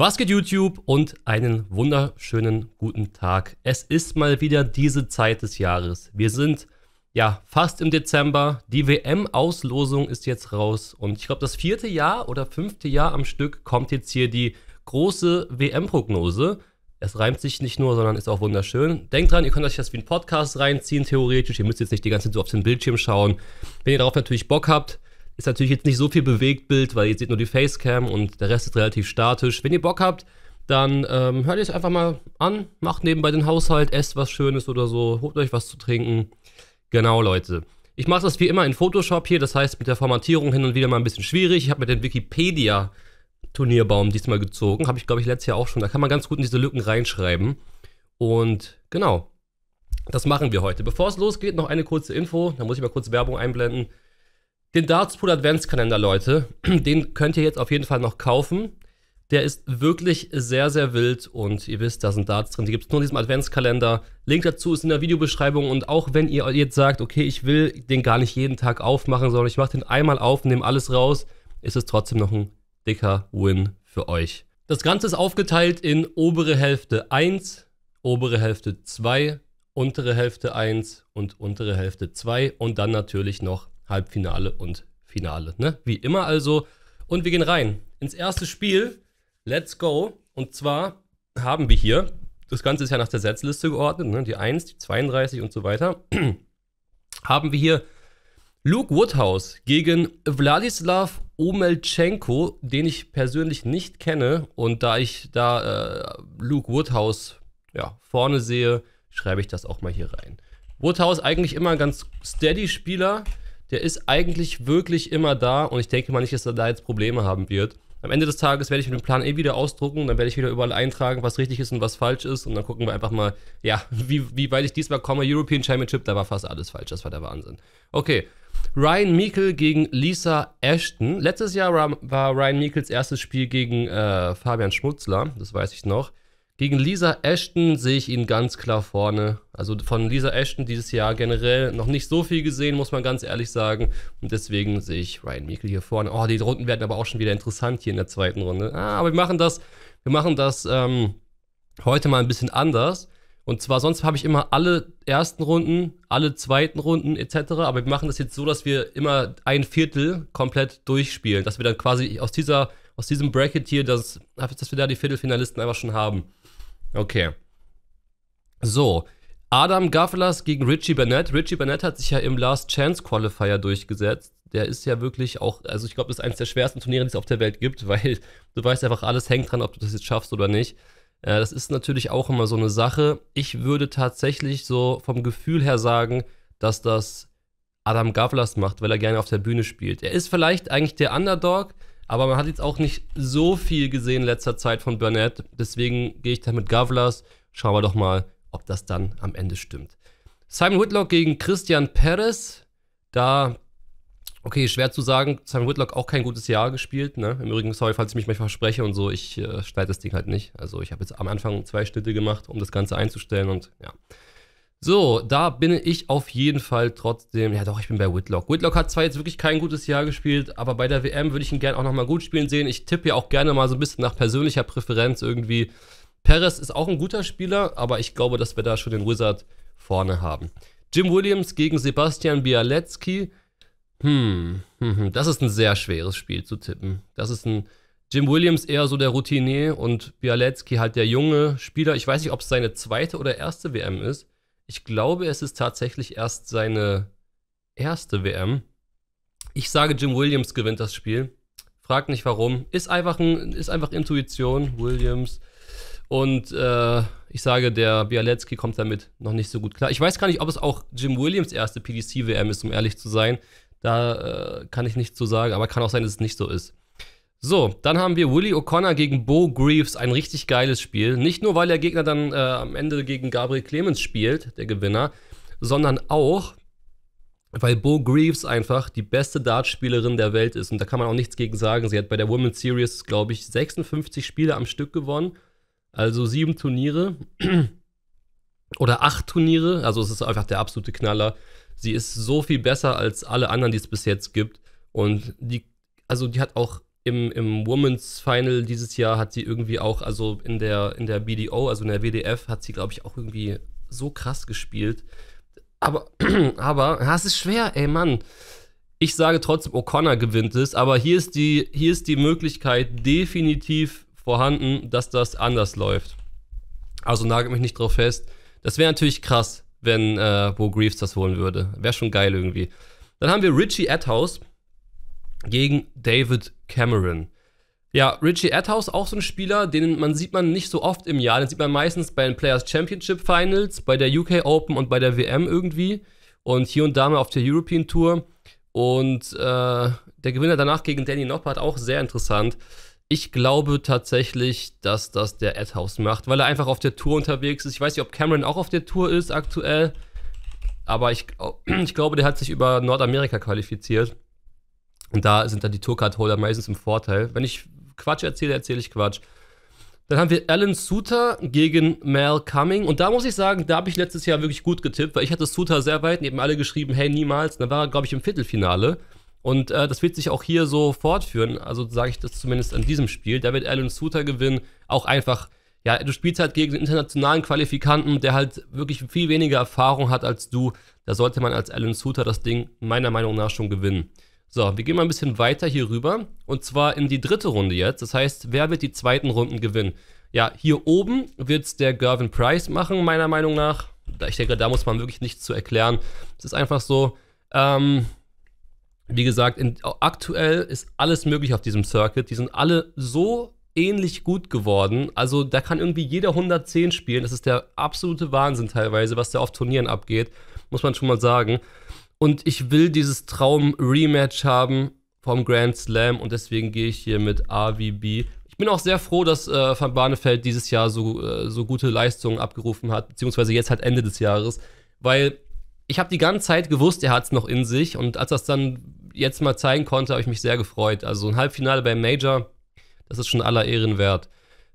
Was geht YouTube und einen wunderschönen guten Tag. Es ist mal wieder diese Zeit des Jahres. Wir sind ja fast im Dezember. Die WM-Auslosung ist jetzt raus und ich glaube, das vierte Jahr oder fünfte Jahr am Stück kommt jetzt hier die große WM-Prognose. Es reimt sich nicht nur, sondern ist auch wunderschön. Denkt dran, ihr könnt euch das wie ein Podcast reinziehen, theoretisch. Ihr müsst jetzt nicht die ganze Zeit so auf den Bildschirm schauen. Wenn ihr darauf natürlich Bock habt, ist natürlich jetzt nicht so viel Bewegtbild, weil ihr seht nur die Facecam und der Rest ist relativ statisch. Wenn ihr Bock habt, dann ähm, hört euch einfach mal an, macht nebenbei den Haushalt, esst was Schönes oder so, holt euch was zu trinken. Genau, Leute. Ich mache das wie immer in Photoshop hier, das heißt mit der Formatierung hin und wieder mal ein bisschen schwierig. Ich habe mir den Wikipedia-Turnierbaum diesmal gezogen, habe ich glaube ich letztes Jahr auch schon. Da kann man ganz gut in diese Lücken reinschreiben. Und genau, das machen wir heute. Bevor es losgeht, noch eine kurze Info, da muss ich mal kurz Werbung einblenden. Den Dartspool Adventskalender, Leute, den könnt ihr jetzt auf jeden Fall noch kaufen. Der ist wirklich sehr, sehr wild und ihr wisst, da sind Darts drin. Die gibt es nur in diesem Adventskalender. Link dazu ist in der Videobeschreibung und auch wenn ihr jetzt sagt, okay, ich will den gar nicht jeden Tag aufmachen, sondern ich mache den einmal auf, nehme alles raus, ist es trotzdem noch ein dicker Win für euch. Das Ganze ist aufgeteilt in obere Hälfte 1, obere Hälfte 2, untere Hälfte 1 und untere Hälfte 2 und dann natürlich noch Halbfinale und Finale. Ne? Wie immer also. Und wir gehen rein ins erste Spiel. Let's go. Und zwar haben wir hier, das Ganze ist ja nach der Setzliste geordnet, ne? die 1, die 32 und so weiter, haben wir hier Luke Woodhouse gegen Wladislav Omelchenko, den ich persönlich nicht kenne. Und da ich da äh, Luke Woodhouse ja, vorne sehe, schreibe ich das auch mal hier rein. Woodhouse eigentlich immer ein ganz steady Spieler der ist eigentlich wirklich immer da und ich denke mal nicht, dass er da jetzt Probleme haben wird. Am Ende des Tages werde ich mir den Plan eh wieder ausdrucken, dann werde ich wieder überall eintragen, was richtig ist und was falsch ist und dann gucken wir einfach mal, ja, wie, wie weit ich diesmal komme. European Championship, da war fast alles falsch, das war der Wahnsinn. Okay, Ryan Meikle gegen Lisa Ashton. Letztes Jahr war Ryan Meikles erstes Spiel gegen äh, Fabian Schmutzler, das weiß ich noch. Gegen Lisa Ashton sehe ich ihn ganz klar vorne. Also von Lisa Ashton dieses Jahr generell noch nicht so viel gesehen, muss man ganz ehrlich sagen. Und deswegen sehe ich Ryan Meikle hier vorne. Oh, die Runden werden aber auch schon wieder interessant hier in der zweiten Runde. Ah, aber wir machen das, wir machen das ähm, heute mal ein bisschen anders. Und zwar sonst habe ich immer alle ersten Runden, alle zweiten Runden etc. Aber wir machen das jetzt so, dass wir immer ein Viertel komplett durchspielen. Dass wir dann quasi aus, dieser, aus diesem Bracket hier, das, dass wir da die Viertelfinalisten einfach schon haben. Okay. So. Adam Gaffelas gegen Richie Burnett. Richie Burnett hat sich ja im Last Chance Qualifier durchgesetzt. Der ist ja wirklich auch, also ich glaube, das ist eines der schwersten Turniere, die es auf der Welt gibt, weil du weißt einfach, alles hängt dran, ob du das jetzt schaffst oder nicht. Äh, das ist natürlich auch immer so eine Sache. Ich würde tatsächlich so vom Gefühl her sagen, dass das Adam Gavlas macht, weil er gerne auf der Bühne spielt. Er ist vielleicht eigentlich der Underdog, aber man hat jetzt auch nicht so viel gesehen in letzter Zeit von Burnett. Deswegen gehe ich da mit Gavlas. Schauen wir doch mal, ob das dann am Ende stimmt. Simon Whitlock gegen Christian Perez. Da, okay, schwer zu sagen. Simon Whitlock auch kein gutes Jahr gespielt. Ne? Im Übrigen, sorry, falls ich mich manchmal verspreche und so. Ich äh, schneide das Ding halt nicht. Also, ich habe jetzt am Anfang zwei Schnitte gemacht, um das Ganze einzustellen und ja. So, da bin ich auf jeden Fall trotzdem. Ja, doch, ich bin bei Whitlock. Whitlock hat zwar jetzt wirklich kein gutes Jahr gespielt, aber bei der WM würde ich ihn gerne auch nochmal gut spielen sehen. Ich tippe ja auch gerne mal so ein bisschen nach persönlicher Präferenz irgendwie. Perez ist auch ein guter Spieler, aber ich glaube, dass wir da schon den Wizard vorne haben. Jim Williams gegen Sebastian Bialetski. Hm, hm, hm, das ist ein sehr schweres Spiel zu tippen. Das ist ein Jim Williams eher so der Routinier und Bialetski halt der junge Spieler. Ich weiß nicht, ob es seine zweite oder erste WM ist. Ich glaube, es ist tatsächlich erst seine erste WM. Ich sage, Jim Williams gewinnt das Spiel. Fragt nicht warum. Ist einfach, ein, ist einfach Intuition, Williams. Und äh, ich sage, der Bialetski kommt damit noch nicht so gut klar. Ich weiß gar nicht, ob es auch Jim Williams erste PDC-WM ist, um ehrlich zu sein. Da äh, kann ich nichts zu sagen, aber kann auch sein, dass es nicht so ist. So, dann haben wir Willie O'Connor gegen Bo Greaves, ein richtig geiles Spiel. Nicht nur, weil der Gegner dann äh, am Ende gegen Gabriel Clemens spielt, der Gewinner, sondern auch, weil Bo Greaves einfach die beste Dartspielerin der Welt ist. Und da kann man auch nichts gegen sagen. Sie hat bei der Women's Series, glaube ich, 56 Spiele am Stück gewonnen. Also sieben Turniere oder acht Turniere. Also es ist einfach der absolute Knaller. Sie ist so viel besser als alle anderen, die es bis jetzt gibt. Und die, also die hat auch im, im Women's Final dieses Jahr hat sie irgendwie auch, also in der, in der BDO, also in der WDF, hat sie, glaube ich, auch irgendwie so krass gespielt. Aber, aber, es ist schwer, ey, Mann. Ich sage trotzdem, O'Connor gewinnt es, aber hier ist, die, hier ist die Möglichkeit definitiv vorhanden, dass das anders läuft. Also nagelt mich nicht drauf fest. Das wäre natürlich krass, wenn äh, Bo Greaves das holen würde. Wäre schon geil irgendwie. Dann haben wir Richie Adhouse gegen David Cameron. Ja, Richie Athouse, auch so ein Spieler, den man sieht man nicht so oft im Jahr. Den sieht man meistens bei den Players Championship Finals, bei der UK Open und bei der WM irgendwie. Und hier und da mal auf der European Tour. Und äh, der Gewinner danach gegen Danny Noppert, auch sehr interessant. Ich glaube tatsächlich, dass das der Athouse macht, weil er einfach auf der Tour unterwegs ist. Ich weiß nicht, ob Cameron auch auf der Tour ist aktuell. Aber ich, ich glaube, der hat sich über Nordamerika qualifiziert. Und da sind dann die Tourcard-Holder meistens im Vorteil. Wenn ich Quatsch erzähle, erzähle ich Quatsch. Dann haben wir Alan Suter gegen Mal Cumming. Und da muss ich sagen, da habe ich letztes Jahr wirklich gut getippt, weil ich hatte Suter sehr weit neben alle geschrieben, hey, niemals. Und dann war er, glaube ich, im Viertelfinale. Und äh, das wird sich auch hier so fortführen. Also sage ich das zumindest an diesem Spiel. Da wird Alan Suter gewinnen. Auch einfach, ja, du spielst halt gegen einen internationalen Qualifikanten, der halt wirklich viel weniger Erfahrung hat als du. Da sollte man als Alan Suter das Ding meiner Meinung nach schon gewinnen. So, wir gehen mal ein bisschen weiter hier rüber. Und zwar in die dritte Runde jetzt. Das heißt, wer wird die zweiten Runden gewinnen? Ja, hier oben wird es der Gervin Price machen, meiner Meinung nach. Ich denke, da muss man wirklich nichts zu erklären. Es ist einfach so, ähm, wie gesagt, in, aktuell ist alles möglich auf diesem Circuit. Die sind alle so ähnlich gut geworden. Also da kann irgendwie jeder 110 spielen. Das ist der absolute Wahnsinn teilweise, was da auf Turnieren abgeht, muss man schon mal sagen. Und ich will dieses Traum-Rematch haben vom Grand Slam und deswegen gehe ich hier mit AVB. Ich bin auch sehr froh, dass äh, Van Barneveld dieses Jahr so, äh, so gute Leistungen abgerufen hat, beziehungsweise jetzt halt Ende des Jahres, weil ich habe die ganze Zeit gewusst, er hat es noch in sich und als das dann jetzt mal zeigen konnte, habe ich mich sehr gefreut. Also ein Halbfinale beim Major, das ist schon aller Ehren wert.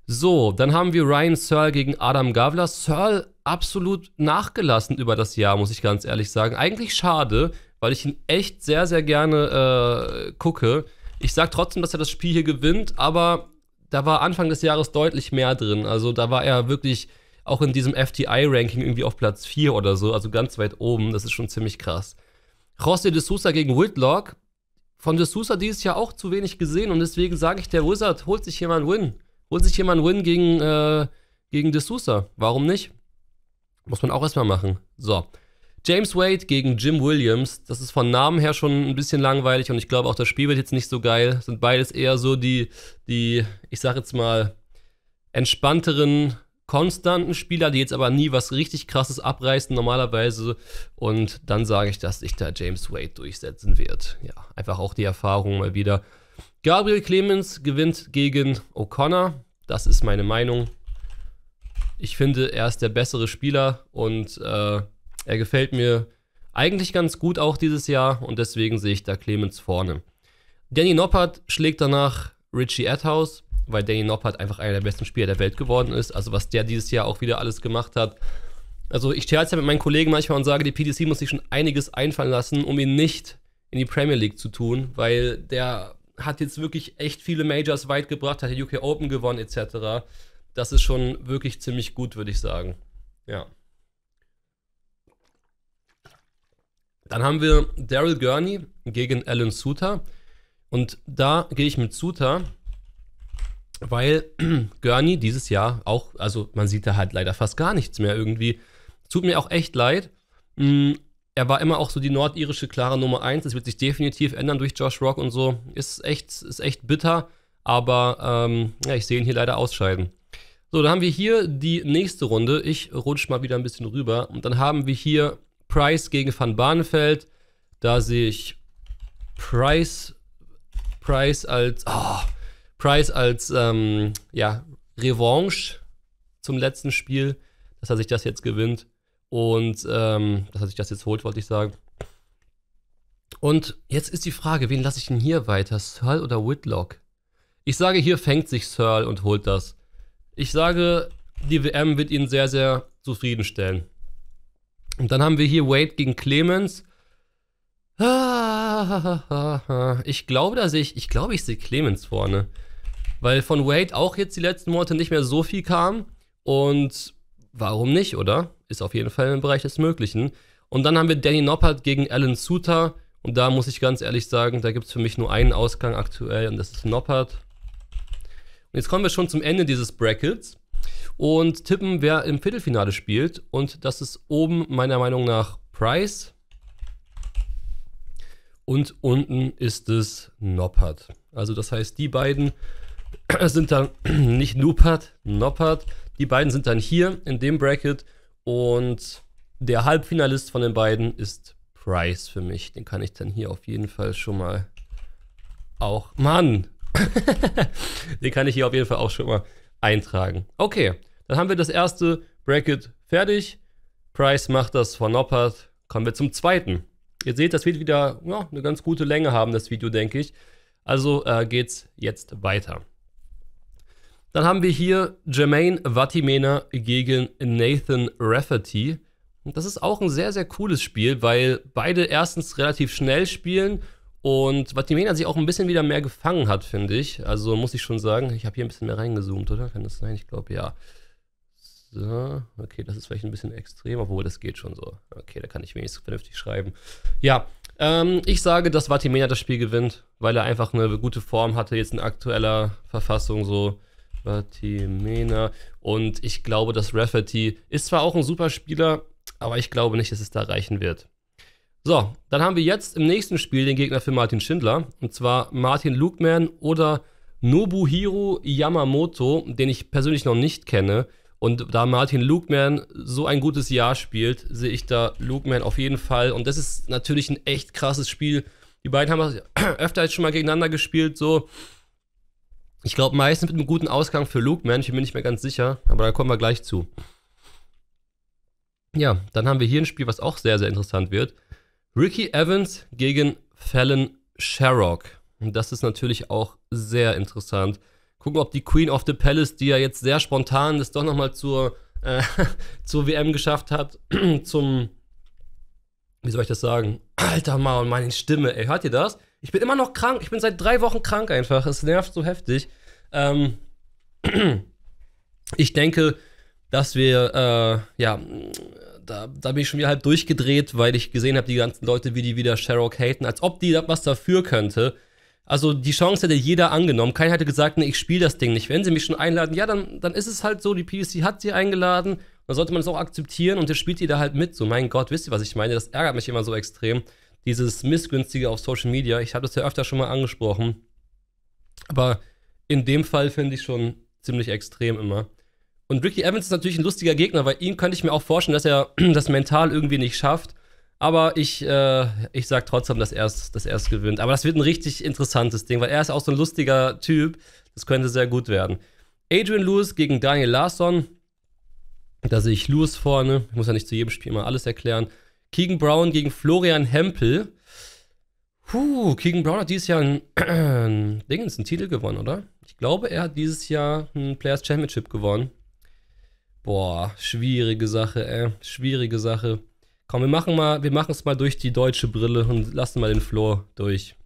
So, dann haben wir Ryan Searle gegen Adam Gavler. Searle absolut nachgelassen über das Jahr, muss ich ganz ehrlich sagen. Eigentlich schade, weil ich ihn echt sehr, sehr gerne äh, gucke. Ich sage trotzdem, dass er das Spiel hier gewinnt, aber da war Anfang des Jahres deutlich mehr drin. Also da war er wirklich auch in diesem FTI-Ranking irgendwie auf Platz 4 oder so, also ganz weit oben. Das ist schon ziemlich krass. José de Sousa gegen Whitlock. Von de Sousa dieses Jahr auch zu wenig gesehen und deswegen sage ich, der Wizard holt sich jemand Win. Holt sich jemand Win gegen, äh, gegen de Sousa. Warum nicht? Muss man auch erstmal machen. So. James Wade gegen Jim Williams. Das ist von Namen her schon ein bisschen langweilig und ich glaube auch das Spiel wird jetzt nicht so geil. Sind beides eher so die, die ich sag jetzt mal, entspannteren, konstanten Spieler, die jetzt aber nie was richtig krasses abreißen normalerweise. Und dann sage ich, dass sich da James Wade durchsetzen wird. Ja, einfach auch die Erfahrung mal wieder. Gabriel Clemens gewinnt gegen O'Connor. Das ist meine Meinung ich finde, er ist der bessere Spieler und äh, er gefällt mir eigentlich ganz gut auch dieses Jahr und deswegen sehe ich da Clemens vorne. Danny Noppert schlägt danach Richie Adhouse, weil Danny Noppert einfach einer der besten Spieler der Welt geworden ist. Also was der dieses Jahr auch wieder alles gemacht hat. Also ich scherze ja mit meinen Kollegen manchmal und sage, die PDC muss sich schon einiges einfallen lassen, um ihn nicht in die Premier League zu tun, weil der hat jetzt wirklich echt viele Majors weit gebracht, hat die UK Open gewonnen etc das ist schon wirklich ziemlich gut, würde ich sagen. Ja. Dann haben wir Daryl Gurney gegen Alan Suter. Und da gehe ich mit Suter, weil Gurney dieses Jahr auch, also man sieht da halt leider fast gar nichts mehr irgendwie. Tut mir auch echt leid. Mm, er war immer auch so die nordirische klare Nummer 1. Das wird sich definitiv ändern durch Josh Rock und so. Ist echt, ist echt bitter, aber ähm, ja, ich sehe ihn hier leider ausscheiden. So, dann haben wir hier die nächste Runde. Ich rutsche mal wieder ein bisschen rüber. Und dann haben wir hier Price gegen Van Barnefeld. Da sehe ich Price, Price als, oh, Price als, ähm, ja, Revanche zum letzten Spiel, dass er sich das jetzt gewinnt und ähm, dass er sich das jetzt holt, wollte ich sagen. Und jetzt ist die Frage, wen lasse ich denn hier weiter, Searle oder Whitlock? Ich sage, hier fängt sich Searle und holt das. Ich sage, die WM wird ihn sehr, sehr zufriedenstellen. Und dann haben wir hier Wade gegen Clemens. Ich glaube, dass ich, ich glaube, ich sehe Clemens vorne. Weil von Wade auch jetzt die letzten Monate nicht mehr so viel kam. Und warum nicht, oder? Ist auf jeden Fall im Bereich des Möglichen. Und dann haben wir Danny Noppert gegen Alan Suter. Und da muss ich ganz ehrlich sagen, da gibt es für mich nur einen Ausgang aktuell und das ist Noppert. Jetzt kommen wir schon zum Ende dieses Brackets und tippen, wer im Viertelfinale spielt. Und das ist oben meiner Meinung nach Price. Und unten ist es Noppert. Also das heißt, die beiden sind dann nicht Nupert, Noppert. Die beiden sind dann hier in dem Bracket. Und der Halbfinalist von den beiden ist Price für mich. Den kann ich dann hier auf jeden Fall schon mal auch. Mann, Den kann ich hier auf jeden Fall auch schon mal eintragen. Okay, dann haben wir das erste Bracket fertig. Price macht das von vernoppert. Kommen wir zum zweiten. Ihr seht, das wird wieder ja, eine ganz gute Länge haben, das Video, denke ich. Also äh, geht's jetzt weiter. Dann haben wir hier Jermaine Vatimena gegen Nathan Rafferty. Und das ist auch ein sehr, sehr cooles Spiel, weil beide erstens relativ schnell spielen und was die Mena sich auch ein bisschen wieder mehr gefangen hat, finde ich. Also muss ich schon sagen, ich habe hier ein bisschen mehr reingezoomt, oder? Kann das sein? Ich glaube, ja. So, okay, das ist vielleicht ein bisschen extrem, obwohl das geht schon so. Okay, da kann ich wenigstens vernünftig schreiben. Ja, ähm, ich sage, dass Vatimena das Spiel gewinnt, weil er einfach eine gute Form hatte, jetzt in aktueller Verfassung so. Vatimena. Und ich glaube, dass Rafferty ist zwar auch ein super Spieler, aber ich glaube nicht, dass es da reichen wird. So, dann haben wir jetzt im nächsten Spiel den Gegner für Martin Schindler. Und zwar Martin Lugman oder Nobuhiro Yamamoto, den ich persönlich noch nicht kenne. Und da Martin Lugman so ein gutes Jahr spielt, sehe ich da Lugman auf jeden Fall. Und das ist natürlich ein echt krasses Spiel. Die beiden haben öfter jetzt schon mal gegeneinander gespielt, so. Ich glaube, meistens mit einem guten Ausgang für Lugman. Ich bin mir nicht mehr ganz sicher, aber da kommen wir gleich zu. Ja, dann haben wir hier ein Spiel, was auch sehr, sehr interessant wird. Ricky Evans gegen Fallon Sherrock. Das ist natürlich auch sehr interessant. Gucken, ob die Queen of the Palace, die ja jetzt sehr spontan das doch nochmal zur, äh, zur WM geschafft hat, zum, wie soll ich das sagen? Alter Mann, meine Stimme, ey, hört ihr das? Ich bin immer noch krank, ich bin seit drei Wochen krank einfach, es nervt so heftig. Ähm, ich denke, dass wir, äh, ja, da, da bin ich schon wieder halb durchgedreht, weil ich gesehen habe, die ganzen Leute, wie die wieder Sherrock haten, als ob die was dafür könnte. Also die Chance hätte jeder angenommen. Keiner hätte gesagt, nee, ich spiele das Ding nicht. Wenn sie mich schon einladen, ja, dann, dann ist es halt so, die PDC hat sie eingeladen. Dann sollte man es auch akzeptieren und jetzt spielt die da halt mit. So, mein Gott, wisst ihr, was ich meine? Das ärgert mich immer so extrem. Dieses Missgünstige auf Social Media. Ich habe das ja öfter schon mal angesprochen. Aber in dem Fall finde ich schon ziemlich extrem immer. Und Ricky Evans ist natürlich ein lustiger Gegner, weil ihn könnte ich mir auch vorstellen, dass er das mental irgendwie nicht schafft. Aber ich, äh, ich sag trotzdem, dass er es dass gewinnt. Aber das wird ein richtig interessantes Ding, weil er ist auch so ein lustiger Typ. Das könnte sehr gut werden. Adrian Lewis gegen Daniel Larson. Da sehe ich Lewis vorne. Ich muss ja nicht zu jedem Spiel mal alles erklären. Keegan Brown gegen Florian Hempel. Puh, Keegan Brown hat dieses Jahr ein äh, Ding, ein Titel gewonnen, oder? Ich glaube, er hat dieses Jahr ein Players Championship gewonnen. Boah, schwierige Sache, ey. Schwierige Sache. Komm, wir machen mal, wir machen es mal durch die deutsche Brille und lassen mal den Floor durch.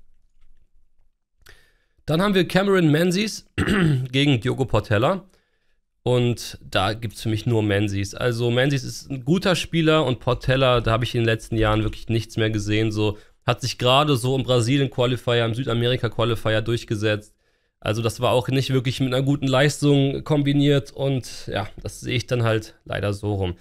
Dann haben wir Cameron Menzies gegen Diogo Portella. Und da gibt es für mich nur Menzies. Also Menzies ist ein guter Spieler und Portella, da habe ich in den letzten Jahren wirklich nichts mehr gesehen. So hat sich gerade so im Brasilien-Qualifier, im Südamerika-Qualifier durchgesetzt. Also das war auch nicht wirklich mit einer guten Leistung kombiniert und ja, das sehe ich dann halt leider so rum.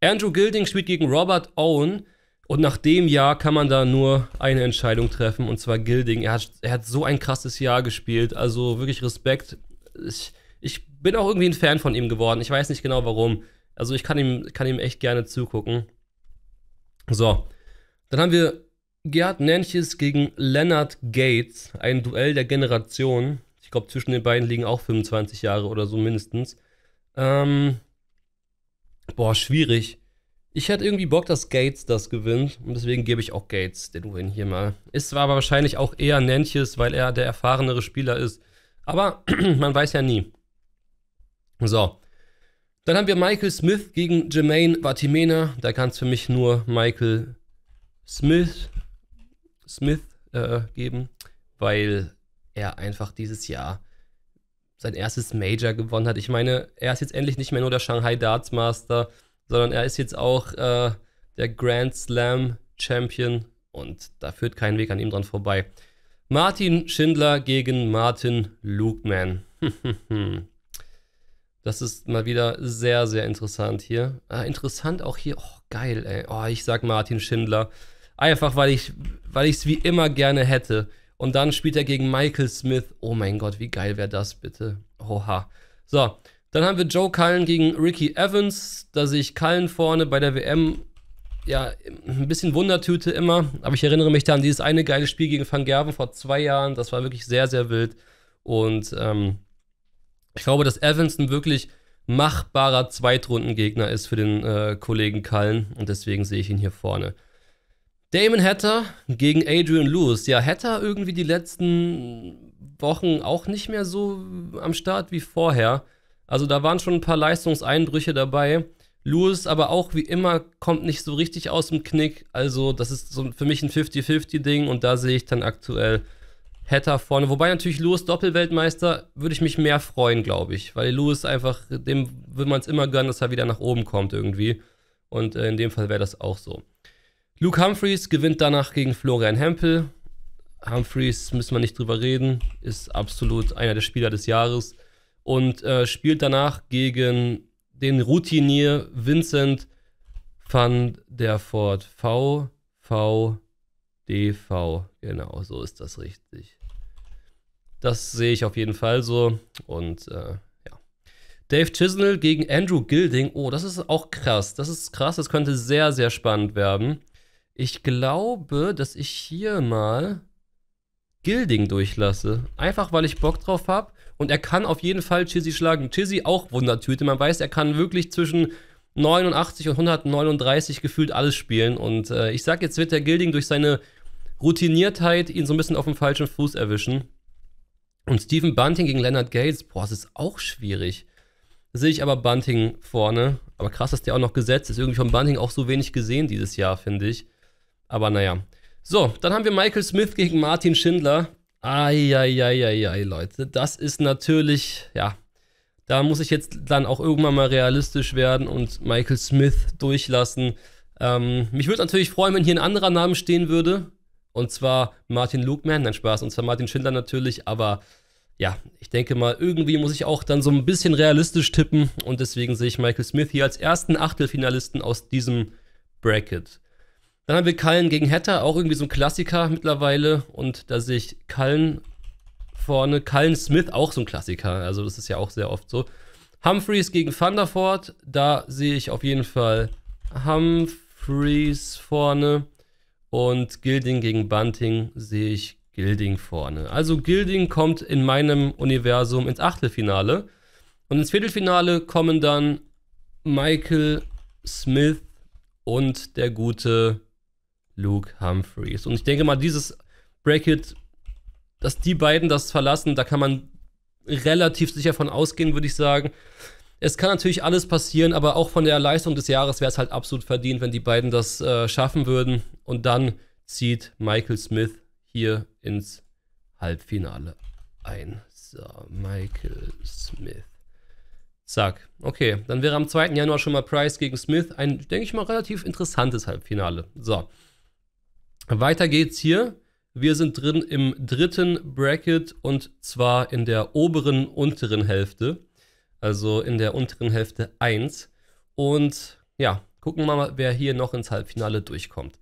Andrew Gilding spielt gegen Robert Owen und nach dem Jahr kann man da nur eine Entscheidung treffen und zwar Gilding. Er hat, er hat so ein krasses Jahr gespielt, also wirklich Respekt. Ich, ich bin auch irgendwie ein Fan von ihm geworden. Ich weiß nicht genau warum. Also ich kann ihm, kann ihm echt gerne zugucken. So, dann haben wir Gerhard Nenches gegen Leonard Gates, ein Duell der Generation. Ich glaube, zwischen den beiden liegen auch 25 Jahre oder so mindestens. Ähm, boah, schwierig. Ich hätte irgendwie Bock, dass Gates das gewinnt. Und deswegen gebe ich auch Gates den Win hier mal. Ist zwar aber wahrscheinlich auch eher Nantes, weil er der erfahrenere Spieler ist. Aber man weiß ja nie. So. Dann haben wir Michael Smith gegen Jermaine Vatimena. Da kann es für mich nur Michael Smith, Smith äh, geben, weil er einfach dieses Jahr sein erstes Major gewonnen hat. Ich meine, er ist jetzt endlich nicht mehr nur der Shanghai Darts Master, sondern er ist jetzt auch äh, der Grand Slam Champion und da führt kein Weg an ihm dran vorbei. Martin Schindler gegen Martin Lukeman. das ist mal wieder sehr, sehr interessant hier. Ah, interessant auch hier. Oh, geil, ey. Oh, ich sag Martin Schindler. Einfach, weil ich es wie immer gerne hätte. Und dann spielt er gegen Michael Smith. Oh mein Gott, wie geil wäre das bitte? Oha. So, dann haben wir Joe Cullen gegen Ricky Evans. Da sehe ich Cullen vorne bei der WM. Ja, ein bisschen Wundertüte immer. Aber ich erinnere mich da an dieses eine geile Spiel gegen Van Gerven vor zwei Jahren. Das war wirklich sehr, sehr wild. Und ähm, ich glaube, dass Evans ein wirklich machbarer Zweitrundengegner ist für den äh, Kollegen Cullen. Und deswegen sehe ich ihn hier vorne. Damon Hatter gegen Adrian Lewis. Ja, Hatter irgendwie die letzten Wochen auch nicht mehr so am Start wie vorher. Also da waren schon ein paar Leistungseinbrüche dabei. Lewis aber auch wie immer kommt nicht so richtig aus dem Knick. Also das ist so für mich ein 50-50-Ding und da sehe ich dann aktuell Hatter vorne. Wobei natürlich Lewis Doppelweltmeister würde ich mich mehr freuen, glaube ich. Weil Lewis einfach, dem würde man es immer gönnen, dass er wieder nach oben kommt irgendwie. Und äh, in dem Fall wäre das auch so. Luke Humphreys gewinnt danach gegen Florian Hempel. Humphreys, müssen wir nicht drüber reden, ist absolut einer der Spieler des Jahres und äh, spielt danach gegen den Routinier Vincent van der Ford. VVDV. Genau, so ist das richtig. Das sehe ich auf jeden Fall so und äh, ja. Dave Chisnell gegen Andrew Gilding. Oh, das ist auch krass. Das ist krass. Das könnte sehr, sehr spannend werden. Ich glaube, dass ich hier mal Gilding durchlasse. Einfach, weil ich Bock drauf habe. Und er kann auf jeden Fall Chizzy schlagen. Chizzy auch Wundertüte. Man weiß, er kann wirklich zwischen 89 und 139 gefühlt alles spielen. Und äh, ich sag, jetzt wird der Gilding durch seine Routiniertheit ihn so ein bisschen auf dem falschen Fuß erwischen. Und Stephen Bunting gegen Leonard Gates, boah, das ist auch schwierig. sehe ich aber Bunting vorne. Aber krass, dass der auch noch gesetzt ist. Irgendwie von Bunting auch so wenig gesehen dieses Jahr, finde ich. Aber naja. So, dann haben wir Michael Smith gegen Martin Schindler. Eieieiei, Leute. Das ist natürlich, ja. Da muss ich jetzt dann auch irgendwann mal realistisch werden und Michael Smith durchlassen. Ähm, mich würde natürlich freuen, wenn hier ein anderer Name stehen würde. Und zwar Martin Lugman, nein Spaß, und zwar Martin Schindler natürlich, aber ja, ich denke mal, irgendwie muss ich auch dann so ein bisschen realistisch tippen und deswegen sehe ich Michael Smith hier als ersten Achtelfinalisten aus diesem Bracket. Dann haben wir Kallen gegen Hetter, auch irgendwie so ein Klassiker mittlerweile. Und da sehe ich Kallen vorne. Kallen Smith, auch so ein Klassiker. Also, das ist ja auch sehr oft so. Humphreys gegen Thunderford, da sehe ich auf jeden Fall Humphreys vorne. Und Gilding gegen Bunting sehe ich Gilding vorne. Also Gilding kommt in meinem Universum ins Achtelfinale. Und ins Viertelfinale kommen dann Michael Smith und der gute Luke Humphreys. Und ich denke mal, dieses Bracket, dass die beiden das verlassen, da kann man relativ sicher von ausgehen, würde ich sagen. Es kann natürlich alles passieren, aber auch von der Leistung des Jahres wäre es halt absolut verdient, wenn die beiden das äh, schaffen würden. Und dann zieht Michael Smith hier ins Halbfinale ein. So, Michael Smith. Zack. Okay, dann wäre am 2. Januar schon mal Price gegen Smith ein, denke ich mal, relativ interessantes Halbfinale. So. Weiter geht's hier. Wir sind drin im dritten Bracket und zwar in der oberen unteren Hälfte. Also in der unteren Hälfte 1. Und ja, gucken wir mal, wer hier noch ins Halbfinale durchkommt.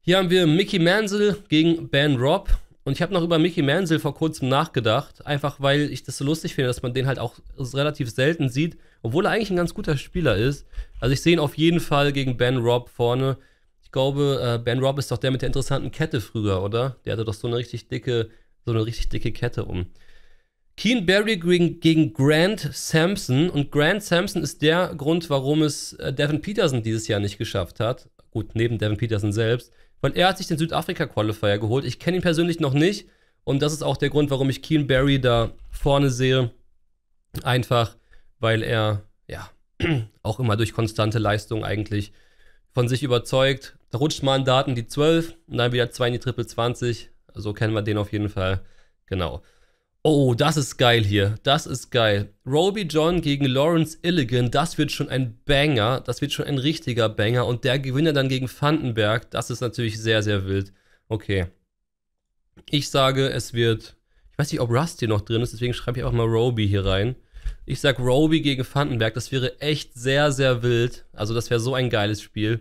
Hier haben wir Mickey Mansell gegen Ben Robb. Und ich habe noch über Mickey Mansell vor kurzem nachgedacht, einfach weil ich das so lustig finde, dass man den halt auch relativ selten sieht, obwohl er eigentlich ein ganz guter Spieler ist. Also ich sehe ihn auf jeden Fall gegen Ben Robb vorne glaube, äh, Ben Robb ist doch der mit der interessanten Kette früher, oder? Der hatte doch so eine richtig dicke, so eine richtig dicke Kette um. Keen Barry gegen Grant Sampson. Und Grant Sampson ist der Grund, warum es äh, Devin Peterson dieses Jahr nicht geschafft hat. Gut, neben Devin Peterson selbst. Weil er hat sich den Südafrika-Qualifier geholt. Ich kenne ihn persönlich noch nicht. Und das ist auch der Grund, warum ich Keen Barry da vorne sehe. Einfach, weil er, ja, auch immer durch konstante Leistung eigentlich von sich überzeugt. Da rutscht mal ein Daten die 12 und dann wieder 2 in die Triple 20. So kennen wir den auf jeden Fall. Genau. Oh, das ist geil hier. Das ist geil. Roby John gegen Lawrence Illigan. Das wird schon ein Banger. Das wird schon ein richtiger Banger. Und der Gewinner dann gegen Vandenberg. Das ist natürlich sehr, sehr wild. Okay. Ich sage, es wird. Ich weiß nicht, ob Rusty noch drin ist. Deswegen schreibe ich auch mal Roby hier rein. Ich sag Roby gegen Vandenberg. Das wäre echt sehr, sehr wild. Also, das wäre so ein geiles Spiel.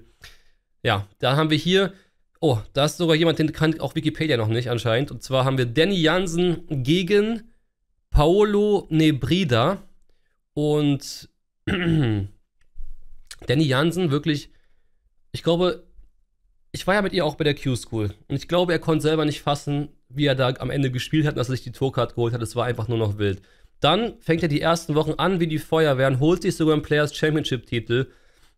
Ja, da haben wir hier. Oh, da ist sogar jemand, den kann auch Wikipedia noch nicht anscheinend. Und zwar haben wir Danny Jansen gegen Paolo Nebrida. Und Danny Jansen wirklich, ich glaube, ich war ja mit ihr auch bei der Q-School. Und ich glaube, er konnte selber nicht fassen, wie er da am Ende gespielt hat und dass er sich die Tourcard geholt hat. Es war einfach nur noch wild. Dann fängt er die ersten Wochen an wie die Feuerwehren, holt sich sogar einen Players Championship Titel.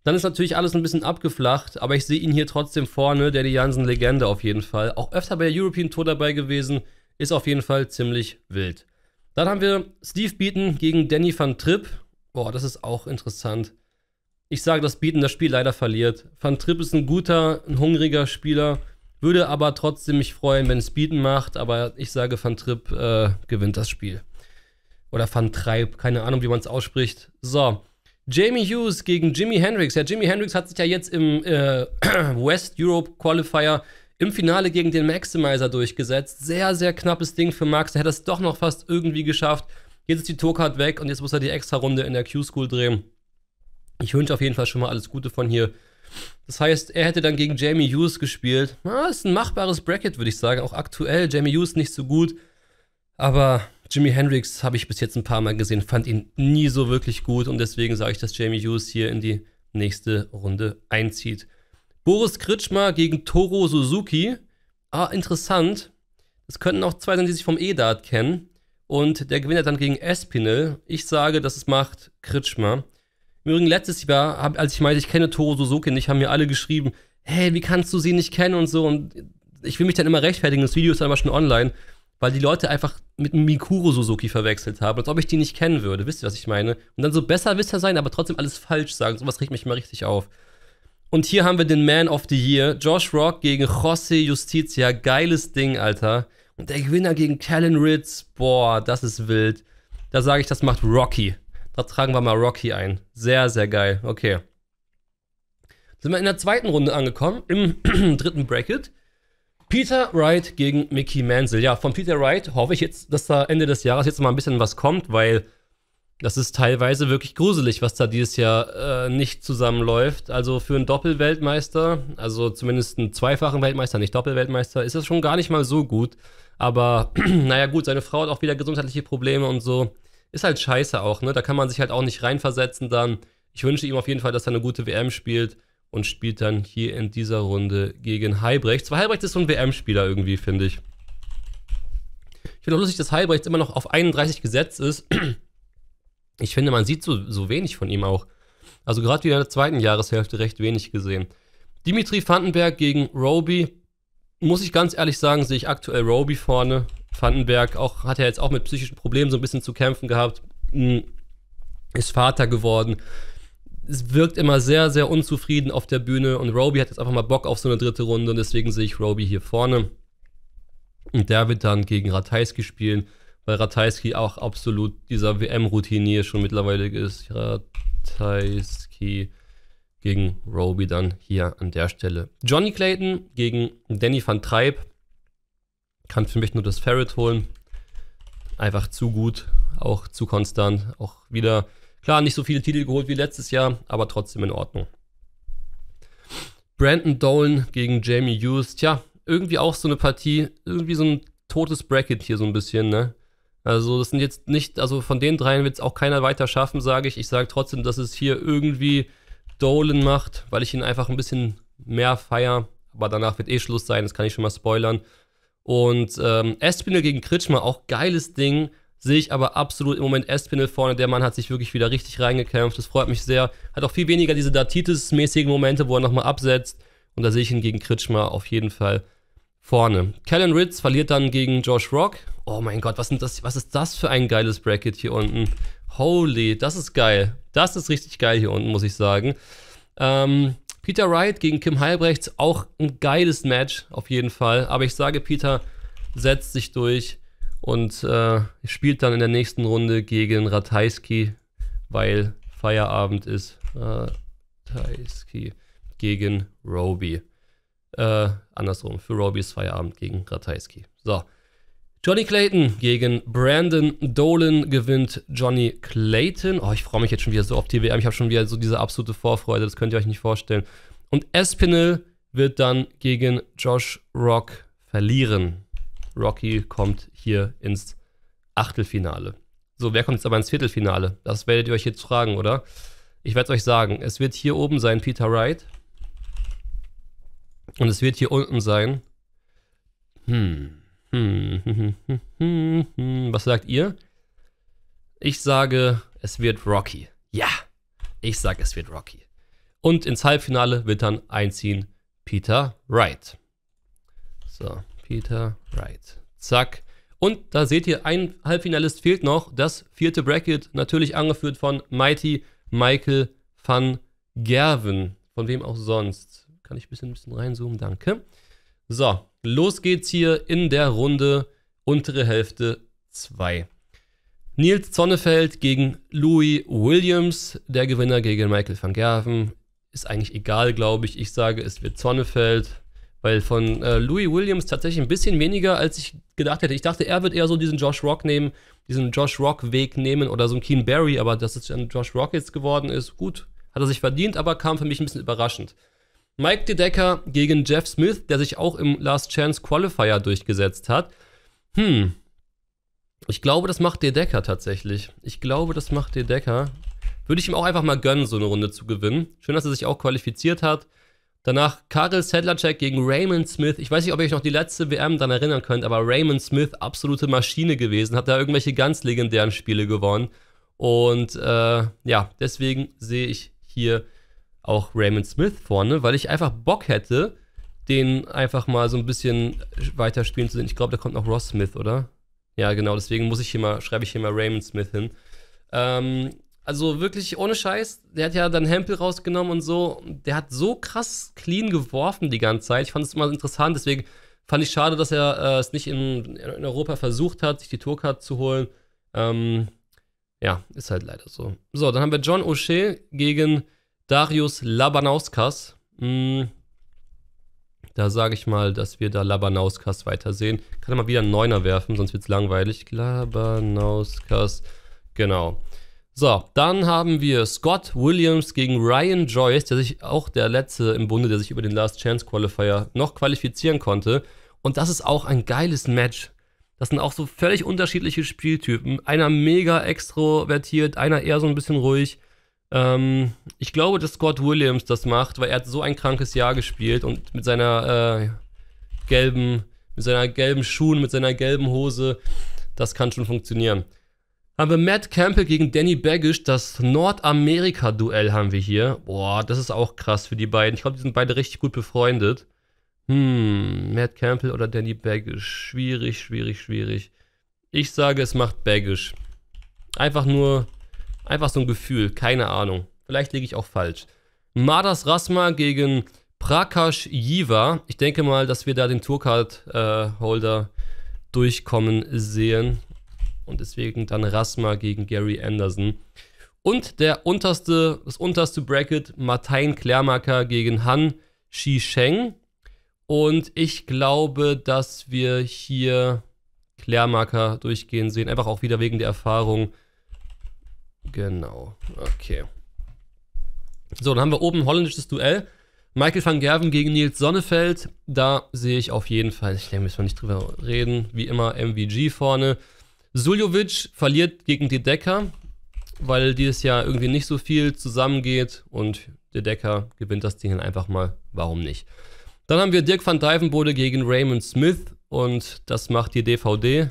Dann ist natürlich alles ein bisschen abgeflacht, aber ich sehe ihn hier trotzdem vorne, der die Jansen Legende auf jeden Fall. Auch öfter bei der European Tour dabei gewesen, ist auf jeden Fall ziemlich wild. Dann haben wir Steve Beaton gegen Danny van Tripp. Boah, das ist auch interessant. Ich sage, dass Beaton das Spiel leider verliert. Van Tripp ist ein guter, ein hungriger Spieler. Würde aber trotzdem mich freuen, wenn es Beaton macht. Aber ich sage, Van Tripp äh, gewinnt das Spiel oder Van Treib, keine Ahnung, wie man es ausspricht. So, Jamie Hughes gegen Jimi Hendrix. Ja, Jimi Hendrix hat sich ja jetzt im äh, West Europe Qualifier im Finale gegen den Maximizer durchgesetzt. Sehr, sehr knappes Ding für Max. Er hätte es doch noch fast irgendwie geschafft. Jetzt ist die Tourcard weg und jetzt muss er die extra Runde in der Q-School drehen. Ich wünsche auf jeden Fall schon mal alles Gute von hier. Das heißt, er hätte dann gegen Jamie Hughes gespielt. Na, ist ein machbares Bracket, würde ich sagen. Auch aktuell. Jamie Hughes nicht so gut. Aber Jimi Hendrix habe ich bis jetzt ein paar Mal gesehen, fand ihn nie so wirklich gut und deswegen sage ich, dass Jamie Hughes hier in die nächste Runde einzieht. Boris Kritschmer gegen Toro Suzuki. Ah, interessant. Es könnten auch zwei sein, die sich vom E-Dart kennen. Und der gewinnt dann gegen Espinel. Ich sage, das macht Kritschmer. Im Übrigen, letztes Jahr, als ich meinte, ich kenne Toro Suzuki nicht, haben mir alle geschrieben, hey, wie kannst du sie nicht kennen und so. Und ich will mich dann immer rechtfertigen, das Video ist dann aber schon online weil die Leute einfach mit einem Mikuro Suzuki verwechselt haben, als ob ich die nicht kennen würde. Wisst ihr, was ich meine? Und dann so Besserwisser sein, aber trotzdem alles falsch sagen. Sowas regt mich mal richtig auf. Und hier haben wir den Man of the Year, Josh Rock gegen José Justicia. Geiles Ding, Alter. Und der Gewinner gegen Callan Ritz. Boah, das ist wild. Da sage ich, das macht Rocky. Da tragen wir mal Rocky ein. Sehr, sehr geil. Okay. Sind wir in der zweiten Runde angekommen, im dritten Bracket. Peter Wright gegen Mickey Mansell. Ja, von Peter Wright hoffe ich jetzt, dass da Ende des Jahres jetzt mal ein bisschen was kommt, weil das ist teilweise wirklich gruselig, was da dieses Jahr äh, nicht zusammenläuft. Also für einen Doppelweltmeister, also zumindest einen zweifachen Weltmeister, nicht Doppelweltmeister, ist das schon gar nicht mal so gut. Aber naja, gut, seine Frau hat auch wieder gesundheitliche Probleme und so. Ist halt scheiße auch, ne? Da kann man sich halt auch nicht reinversetzen dann. Ich wünsche ihm auf jeden Fall, dass er eine gute WM spielt und spielt dann hier in dieser Runde gegen Heibrechts. Weil Heibrechts ist so ein WM-Spieler irgendwie, finde ich. Ich finde auch lustig, dass Heibrechts immer noch auf 31 gesetzt ist. Ich finde, man sieht so, so wenig von ihm auch. Also gerade wieder in der zweiten Jahreshälfte recht wenig gesehen. Dimitri Vandenberg gegen Roby. Muss ich ganz ehrlich sagen, sehe ich aktuell Roby vorne. Vandenberg auch, hat er ja jetzt auch mit psychischen Problemen so ein bisschen zu kämpfen gehabt. Hm, ist Vater geworden es wirkt immer sehr, sehr unzufrieden auf der Bühne und Roby hat jetzt einfach mal Bock auf so eine dritte Runde und deswegen sehe ich Roby hier vorne. Und der wird dann gegen Ratajski spielen, weil Ratajski auch absolut dieser WM-Routinier schon mittlerweile ist. Ratajski gegen Roby dann hier an der Stelle. Johnny Clayton gegen Danny van Treib kann für mich nur das Ferret holen. Einfach zu gut, auch zu konstant, auch wieder Klar, nicht so viele Titel geholt wie letztes Jahr, aber trotzdem in Ordnung. Brandon Dolan gegen Jamie Hughes. Tja, irgendwie auch so eine Partie, irgendwie so ein totes Bracket hier so ein bisschen, ne? Also, das sind jetzt nicht, also von den dreien wird es auch keiner weiter schaffen, sage ich. Ich sage trotzdem, dass es hier irgendwie Dolan macht, weil ich ihn einfach ein bisschen mehr feier. Aber danach wird eh Schluss sein, das kann ich schon mal spoilern. Und ähm, Espinel gegen Kritschmer, auch geiles Ding. Sehe ich aber absolut im Moment Espinel vorne. Der Mann hat sich wirklich wieder richtig reingekämpft. Das freut mich sehr. Hat auch viel weniger diese Datitis-mäßigen Momente, wo er nochmal absetzt. Und da sehe ich ihn gegen Kritschmer auf jeden Fall vorne. Callan Ritz verliert dann gegen Josh Rock. Oh mein Gott, was, das, was ist das für ein geiles Bracket hier unten? Holy, das ist geil. Das ist richtig geil hier unten, muss ich sagen. Ähm, Peter Wright gegen Kim Heilbrechts, auch ein geiles Match auf jeden Fall. Aber ich sage, Peter setzt sich durch und äh, spielt dann in der nächsten Runde gegen Ratajski, weil Feierabend ist. Äh, Ratajski gegen Roby. Äh, andersrum, für Roby ist Feierabend gegen Ratajski. So. Johnny Clayton gegen Brandon Dolan gewinnt Johnny Clayton. Oh, ich freue mich jetzt schon wieder so auf die WM. Ich habe schon wieder so diese absolute Vorfreude, das könnt ihr euch nicht vorstellen. Und Espinel wird dann gegen Josh Rock verlieren. Rocky kommt hier ins Achtelfinale. So, wer kommt jetzt aber ins Viertelfinale? Das werdet ihr euch jetzt fragen, oder? Ich werde es euch sagen. Es wird hier oben sein Peter Wright. Und es wird hier unten sein. Hm. Hm, hm, hm, hm, hm. hm. Was sagt ihr? Ich sage, es wird Rocky. Ja, ich sage, es wird Rocky. Und ins Halbfinale wird dann einziehen Peter Wright. So. Peter Wright. Zack. Und da seht ihr, ein Halbfinalist fehlt noch. Das vierte Bracket, natürlich angeführt von Mighty Michael van Gerven. Von wem auch sonst. Kann ich ein bisschen, ein bisschen reinzoomen, danke. So, los geht's hier in der Runde untere Hälfte 2. Nils Zonnefeld gegen Louis Williams, der Gewinner gegen Michael van Gerven. Ist eigentlich egal, glaube ich. Ich sage, es wird Zonnefeld. Weil von äh, Louis Williams tatsächlich ein bisschen weniger, als ich gedacht hätte. Ich dachte, er wird eher so diesen Josh Rock nehmen, diesen Josh Rock-Weg nehmen oder so einen Keen Barry, aber dass es dann Josh Rock jetzt geworden ist, gut, hat er sich verdient, aber kam für mich ein bisschen überraschend. Mike Decker gegen Jeff Smith, der sich auch im Last Chance Qualifier durchgesetzt hat. Hm. Ich glaube, das macht Decker tatsächlich. Ich glaube, das macht Decker. Würde ich ihm auch einfach mal gönnen, so eine Runde zu gewinnen. Schön, dass er sich auch qualifiziert hat. Danach Karel Sedlacek gegen Raymond Smith. Ich weiß nicht, ob ihr euch noch die letzte WM dann erinnern könnt, aber Raymond Smith, absolute Maschine gewesen, hat da irgendwelche ganz legendären Spiele gewonnen. Und äh, ja, deswegen sehe ich hier auch Raymond Smith vorne, weil ich einfach Bock hätte, den einfach mal so ein bisschen weiterspielen zu sehen. Ich glaube, da kommt noch Ross Smith, oder? Ja, genau, deswegen muss ich hier mal, schreibe ich hier mal Raymond Smith hin. Ähm, also wirklich ohne Scheiß, der hat ja dann Hempel rausgenommen und so. Der hat so krass clean geworfen die ganze Zeit. Ich fand es immer interessant, deswegen fand ich schade, dass er äh, es nicht in, in, Europa versucht hat, sich die Tourcard zu holen. Ähm, ja, ist halt leider so. So, dann haben wir John O'Shea gegen Darius Labanauskas. Hm, da sage ich mal, dass wir da Labanauskas weitersehen. Kann er mal wieder einen Neuner werfen, sonst wird es langweilig. Labanauskas, genau. So, dann haben wir Scott Williams gegen Ryan Joyce, der sich auch der letzte im Bunde, der sich über den Last Chance Qualifier noch qualifizieren konnte. Und das ist auch ein geiles Match. Das sind auch so völlig unterschiedliche Spieltypen. Einer mega extrovertiert, einer eher so ein bisschen ruhig. Ähm, ich glaube, dass Scott Williams das macht, weil er hat so ein krankes Jahr gespielt und mit seiner äh, gelben, mit seiner gelben Schuhen, mit seiner gelben Hose, das kann schon funktionieren. Haben wir Matt Campbell gegen Danny Baggish, das Nordamerika-Duell haben wir hier. Boah, das ist auch krass für die beiden. Ich glaube, die sind beide richtig gut befreundet. Hm, Matt Campbell oder Danny Baggish. Schwierig, schwierig, schwierig. Ich sage, es macht Baggish. Einfach nur, einfach so ein Gefühl, keine Ahnung. Vielleicht liege ich auch falsch. Madas Rasma gegen Prakash Jiva. Ich denke mal, dass wir da den Tourcard-Holder äh, durchkommen sehen. Und deswegen dann Rasma gegen Gary Anderson. Und der unterste, das unterste Bracket, Martin Klärmacker gegen Han Shisheng. Und ich glaube, dass wir hier Klärmacker durchgehen sehen. Einfach auch wieder wegen der Erfahrung. Genau, okay. So, dann haben wir oben ein holländisches Duell. Michael van Gerven gegen Nils Sonnefeld. Da sehe ich auf jeden Fall, ich denke, müssen wir nicht drüber reden. Wie immer MVG vorne. Suljovic verliert gegen die Decker, weil dieses Jahr irgendwie nicht so viel zusammengeht und der Decker gewinnt das Ding einfach mal. Warum nicht? Dann haben wir Dirk van Dijvenbode gegen Raymond Smith und das macht die DVD.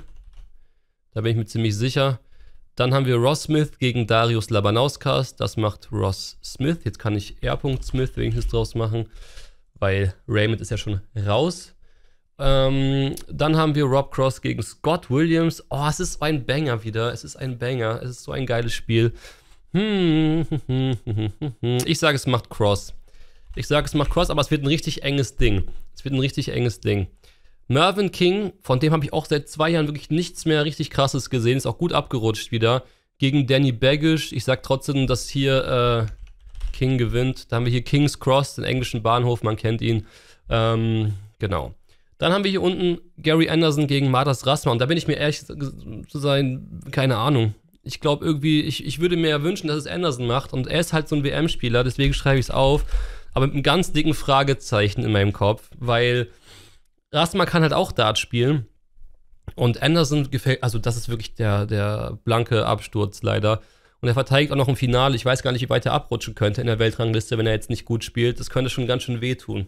Da bin ich mir ziemlich sicher. Dann haben wir Ross Smith gegen Darius Labanauskas. Das macht Ross Smith. Jetzt kann ich R.Smith wenigstens draus machen, weil Raymond ist ja schon raus. Ähm, dann haben wir Rob Cross gegen Scott Williams. Oh, es ist ein Banger wieder. Es ist ein Banger. Es ist so ein geiles Spiel. hm, ich sage, es macht Cross. Ich sage, es macht Cross, aber es wird ein richtig enges Ding. Es wird ein richtig enges Ding. Mervyn King, von dem habe ich auch seit zwei Jahren wirklich nichts mehr richtig krasses gesehen. Ist auch gut abgerutscht wieder. Gegen Danny Baggish. Ich sage trotzdem, dass hier äh, King gewinnt. Da haben wir hier King's Cross, den englischen Bahnhof, man kennt ihn. Ähm, genau. Dann haben wir hier unten Gary Anderson gegen Matas Rasma. Und da bin ich mir ehrlich zu sein, keine Ahnung. Ich glaube irgendwie, ich, ich würde mir ja wünschen, dass es Anderson macht. Und er ist halt so ein WM-Spieler, deswegen schreibe ich es auf. Aber mit einem ganz dicken Fragezeichen in meinem Kopf, weil Rasma kann halt auch Dart spielen. Und Anderson gefällt, also das ist wirklich der, der blanke Absturz leider. Und er verteidigt auch noch im Finale. Ich weiß gar nicht, wie weit er abrutschen könnte in der Weltrangliste, wenn er jetzt nicht gut spielt. Das könnte schon ganz schön wehtun.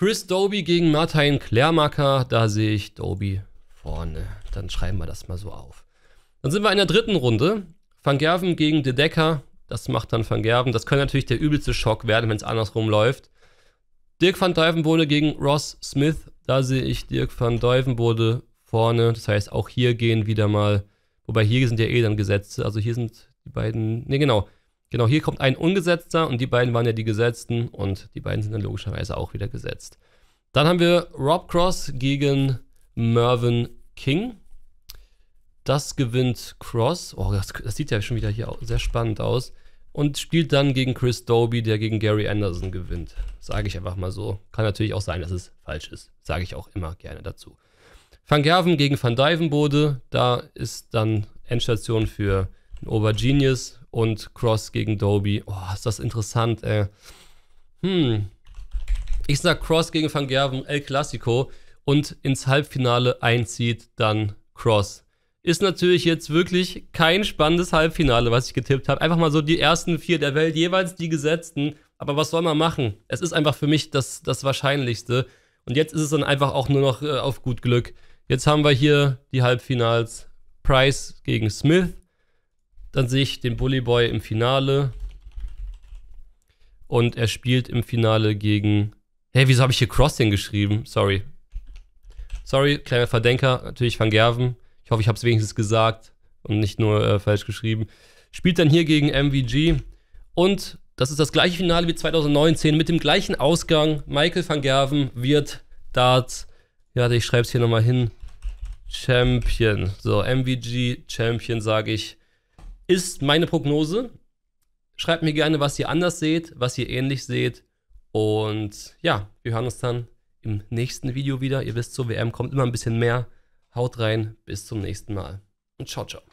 Chris Doby gegen Martin Klärmacker. Da sehe ich Doby vorne. Dann schreiben wir das mal so auf. Dann sind wir in der dritten Runde. Van Gerven gegen De Decker. Das macht dann Van Gerven. Das könnte natürlich der übelste Schock werden, wenn es andersrum läuft. Dirk van Dijvenbode gegen Ross Smith. Da sehe ich Dirk van Dijvenbode vorne. Das heißt, auch hier gehen wieder mal. Wobei hier sind ja eh dann Gesetze. Also hier sind die beiden. Ne, genau. Genau, hier kommt ein ungesetzter und die beiden waren ja die gesetzten und die beiden sind dann logischerweise auch wieder gesetzt. Dann haben wir Rob Cross gegen Mervyn King. Das gewinnt Cross. Oh, das, das sieht ja schon wieder hier sehr spannend aus. Und spielt dann gegen Chris Doby, der gegen Gary Anderson gewinnt. Sage ich einfach mal so. Kann natürlich auch sein, dass es falsch ist. Sage ich auch immer gerne dazu. Van Gerven gegen Van Dijvenbode. Da ist dann Endstation für den Obergenius und Cross gegen Doby. Oh, ist das interessant, ey. Hm. Ich sag Cross gegen Van Gerven, El Clasico und ins Halbfinale einzieht dann Cross. Ist natürlich jetzt wirklich kein spannendes Halbfinale, was ich getippt habe. Einfach mal so die ersten vier der Welt, jeweils die gesetzten. Aber was soll man machen? Es ist einfach für mich das, das Wahrscheinlichste. Und jetzt ist es dann einfach auch nur noch äh, auf gut Glück. Jetzt haben wir hier die Halbfinals. Price gegen Smith, dann sehe ich den Bully Boy im Finale. Und er spielt im Finale gegen. Hey, wieso habe ich hier Crossing geschrieben? Sorry. Sorry, kleiner Verdenker. Natürlich Van Gerven. Ich hoffe, ich habe es wenigstens gesagt und nicht nur äh, falsch geschrieben. Spielt dann hier gegen MVG. Und das ist das gleiche Finale wie 2019 mit dem gleichen Ausgang. Michael van Gerven wird Darts. Ja, ich schreibe es hier nochmal hin. Champion. So, MVG Champion sage ich ist meine Prognose. Schreibt mir gerne, was ihr anders seht, was ihr ähnlich seht. Und ja, wir hören uns dann im nächsten Video wieder. Ihr wisst, zur WM kommt immer ein bisschen mehr. Haut rein, bis zum nächsten Mal und ciao, ciao.